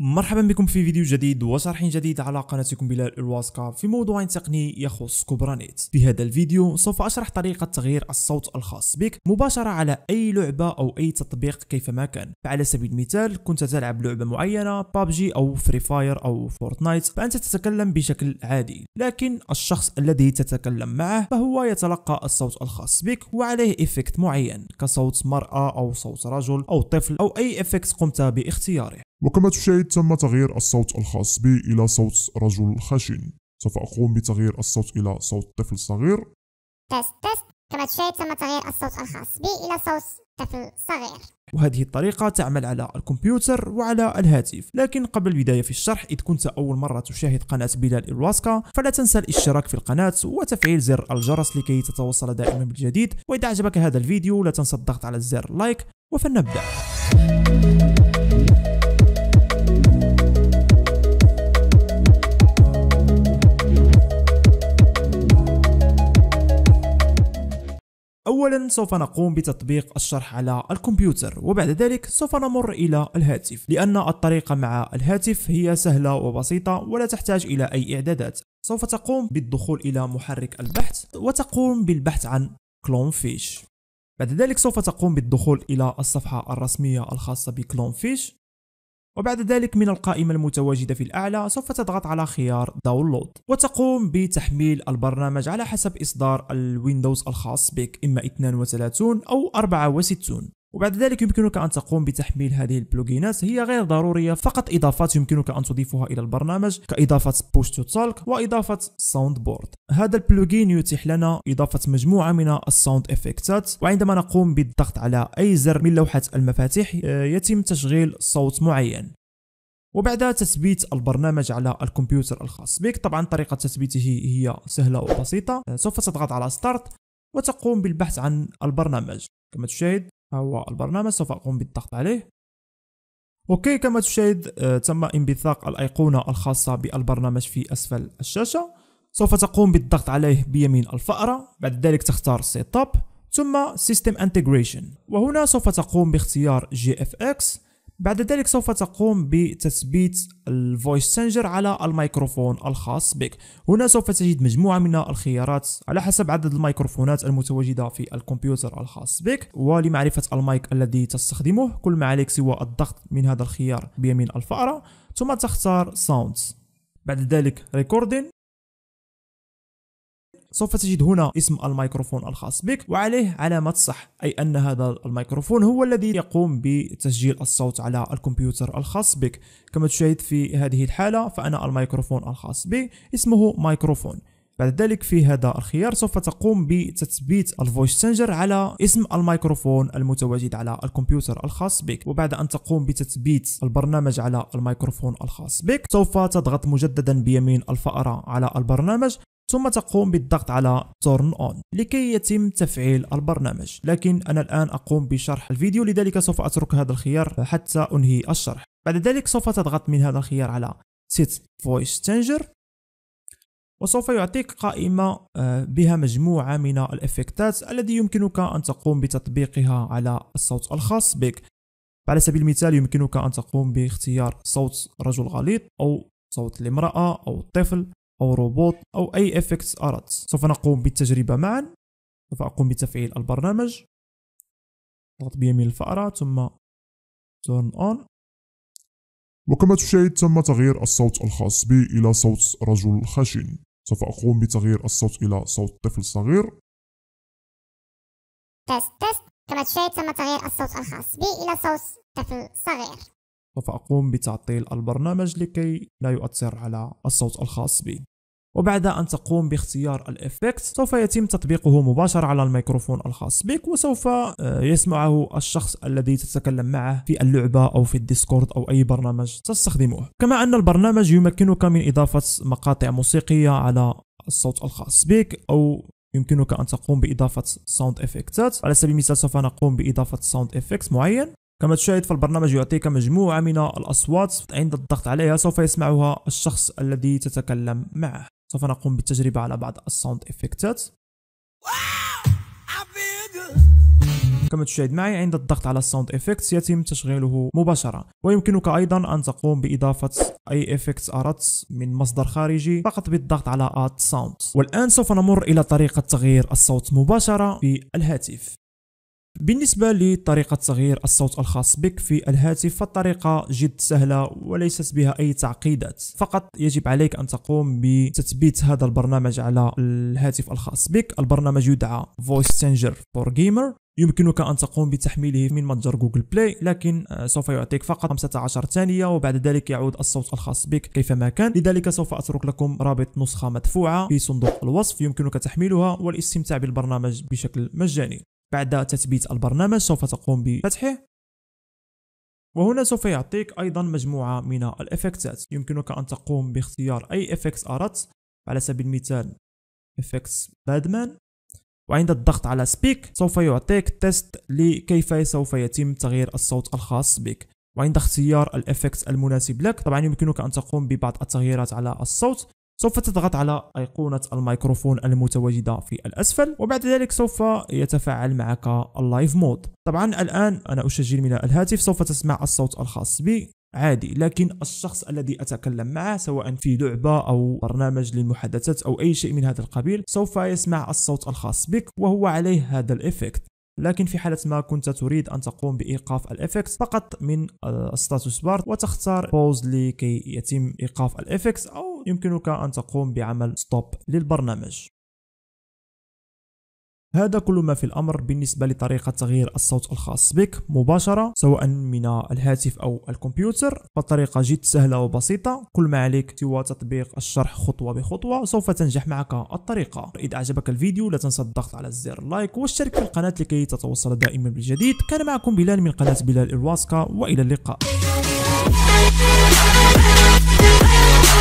مرحبا بكم في فيديو جديد وشرح جديد على قناتكم بلال الواسكا في موضوع تقني يخص كوبرانيت في هذا الفيديو سوف أشرح طريقة تغيير الصوت الخاص بك مباشرة على أي لعبة أو أي تطبيق كيفما كان فعلى سبيل المثال كنت تلعب لعبة معينة بابجي أو فري فاير أو فورتنايت فأنت تتكلم بشكل عادي لكن الشخص الذي تتكلم معه فهو يتلقى الصوت الخاص بك وعليه إفكت معين كصوت مرأة أو صوت رجل أو طفل أو أي إفكت قمت باختياره وكما تشاهد تم تغيير الصوت الخاص بي إلى صوت رجل خشن سوف أقوم بتغيير الصوت إلى صوت طفل صغير تست تست كما تشاهد تم تغيير الصوت الخاص بي إلى صوت طفل صغير وهذه الطريقة تعمل على الكمبيوتر وعلى الهاتف لكن قبل البداية في الشرح إذ كنت أول مرة تشاهد قناة بلال الواسكا فلا تنسى الاشتراك في القناة وتفعيل زر الجرس لكي تتوصل دائما بالجديد وإذا أعجبك هذا الفيديو لا تنسى الضغط على زر لايك وفلنبدأ أولا سوف نقوم بتطبيق الشرح على الكمبيوتر وبعد ذلك سوف نمر إلى الهاتف لأن الطريقة مع الهاتف هي سهلة وبسيطة ولا تحتاج إلى أي إعدادات سوف تقوم بالدخول إلى محرك البحث وتقوم بالبحث عن كلون فيش بعد ذلك سوف تقوم بالدخول إلى الصفحة الرسمية الخاصة بكلون فيش وبعد ذلك من القائمة المتواجدة في الأعلى سوف تضغط على خيار داونلود وتقوم بتحميل البرنامج على حسب إصدار الويندوز الخاص بك إما 32 أو 64 وبعد ذلك يمكنك أن تقوم بتحميل هذه البلوجينات هي غير ضرورية فقط إضافات يمكنك أن تضيفها إلى البرنامج كإضافة Push to Talk وإضافة Sound Board هذا البلوجين يتيح لنا إضافة مجموعة من الساوند إفكتات وعندما نقوم بالضغط على أي زر من لوحة المفاتيح آه، يتم تشغيل صوت معين وبعدها تثبيت البرنامج على الكمبيوتر الخاص بك طبعا طريقة تثبيته هي سهلة وبسيطة آه، سوف تضغط على Start وتقوم بالبحث عن البرنامج كما تشاهد هو البرنامج سوف أقوم بالضغط عليه اوكي كما تشاهد آه، تم انبثاق الايقونة الخاصة بالبرنامج في اسفل الشاشة سوف تقوم بالضغط عليه بيمين الفأرة بعد ذلك تختار سيت اب ثم سيستم انتجريشن وهنا سوف تقوم باختيار جي اف اكس بعد ذلك سوف تقوم بتثبيت الفويس سنجر على الميكروفون الخاص بك هنا سوف تجد مجموعة من الخيارات على حسب عدد الميكروفونات المتواجدة في الكمبيوتر الخاص بك ولمعرفة المايك الذي تستخدمه كل ما عليك سوى الضغط من هذا الخيار بيمين الفأرة ثم تختار ساوندز بعد ذلك ريكوردين سوف تجد هنا اسم الميكروفون الخاص بك وعليه علامة صح أي أن هذا الميكروفون هو الذي يقوم بتسجيل الصوت على الكمبيوتر الخاص بك كما تشاهد في هذه الحالة فأنا الميكروفون الخاص بي اسمه ميكروفون بعد ذلك في هذا الخيار سوف تقوم بتثبيت الفويس تشنجر على اسم الميكروفون المتواجد على الكمبيوتر الخاص بك وبعد ان تقوم بتثبيت البرنامج على الميكروفون الخاص بك سوف تضغط مجددا بيمين الفأرة على البرنامج ثم تقوم بالضغط على تورن اون لكي يتم تفعيل البرنامج لكن انا الان اقوم بشرح الفيديو لذلك سوف اترك هذا الخيار حتى انهي الشرح بعد ذلك سوف تضغط من هذا الخيار على set voice changer وسوف يعطيك قائمة آه، بها مجموعة من الإفكتات الذي يمكنك أن تقوم بتطبيقها على الصوت الخاص بك على سبيل المثال يمكنك أن تقوم باختيار صوت رجل غليظ أو صوت الامرأة أو الطفل أو روبوت أو أي effects أردت سوف نقوم بالتجربة معا سوف أقوم بتفعيل البرنامج ضغط بيمين الفأرة ثم turn on وكما تشاهد تم تغيير الصوت الخاص بي إلى صوت رجل خشن سوف أقوم بتغيير الصوت إلى صوت طفل صغير تست تست كما تشاهد تم تغيير الصوت الخاص بي إلى صوت طفل صغير سوف أقوم بتعطيل البرنامج لكي لا يؤثر على الصوت الخاص بي وبعد أن تقوم باختيار الإفكت سوف يتم تطبيقه مباشرة على الميكروفون الخاص بك وسوف آه، يسمعه الشخص الذي تتكلم معه في اللعبة أو في الديسكورد أو أي برنامج تستخدمه كما أن البرنامج يمكنك من إضافة مقاطع موسيقية على الصوت الخاص بك أو يمكنك أن تقوم بإضافة ساوند إفكتات على سبيل المثال سوف نقوم بإضافة ساوند إفكت معين كما تشاهد فالبرنامج يعطيك مجموعة من الأصوات عند الضغط عليها سوف يسمعها الشخص الذي تتكلم معه سوف نقوم بالتجربة على بعض الساوند إفكتات كما تشاهد معي عند الضغط على الساوند افكت يتم تشغيله مباشرة ويمكنك ايضا ان تقوم باضافة اي افكت اردت من مصدر خارجي فقط بالضغط على اد ساوند والان سوف نمر الى طريقة تغيير الصوت مباشرة في الهاتف بالنسبة لطريقة تغيير الصوت الخاص بك في الهاتف فالطريقة جد سهلة وليست بها أي تعقيدات فقط يجب عليك أن تقوم بتثبيت هذا البرنامج على الهاتف الخاص بك البرنامج يدعى Voice Changer for Gamer يمكنك أن تقوم بتحميله من متجر جوجل بلاي لكن آه، سوف يعطيك فقط 15 ثانية وبعد ذلك يعود الصوت الخاص بك كيفما كان لذلك سوف أترك لكم رابط نسخة مدفوعة في صندوق الوصف يمكنك تحميلها والاستمتاع بالبرنامج بشكل مجاني بعد تثبيت البرنامج سوف تقوم بفتحه وهنا سوف يعطيك أيضا مجموعة من الإفكتات يمكنك أن تقوم باختيار أي إفكت أردت على سبيل المثال إفكت بادمان وعند الضغط على سبيك سوف يعطيك تيست لكيف سوف يتم تغيير الصوت الخاص بك وعند اختيار الإفكت المناسب لك طبعا يمكنك أن تقوم ببعض التغييرات على الصوت سوف تضغط على أيقونة الميكروفون المتواجدة في الأسفل وبعد ذلك سوف يتفاعل معك اللايف مود طبعا الآن أنا أسجل من الهاتف سوف تسمع الصوت الخاص بي عادي لكن الشخص الذي أتكلم معه سواء في لعبة أو برنامج للمحادثات أو أي شيء من هذا القبيل سوف يسمع الصوت الخاص بك وهو عليه هذا الإفكت لكن في حالة ما كنت تريد أن تقوم بإيقاف الإفكت فقط من الستاتوس بار وتختار بوز لكي يتم إيقاف الإفكت أو يمكنك أن تقوم بعمل ستوب للبرنامج هذا كل ما في الأمر بالنسبة لطريقة تغيير الصوت الخاص بك مباشرة سواء من الهاتف أو الكمبيوتر فالطريقة جد سهلة وبسيطة كل ما عليك سوى تطبيق الشرح خطوة بخطوة سوف تنجح معك الطريقة إذا أعجبك الفيديو لا تنسى الضغط على زر لايك واشترك في القناة لكي تتوصل دائما بالجديد كان معكم بلال من قناة بلال إرواسكا وإلى اللقاء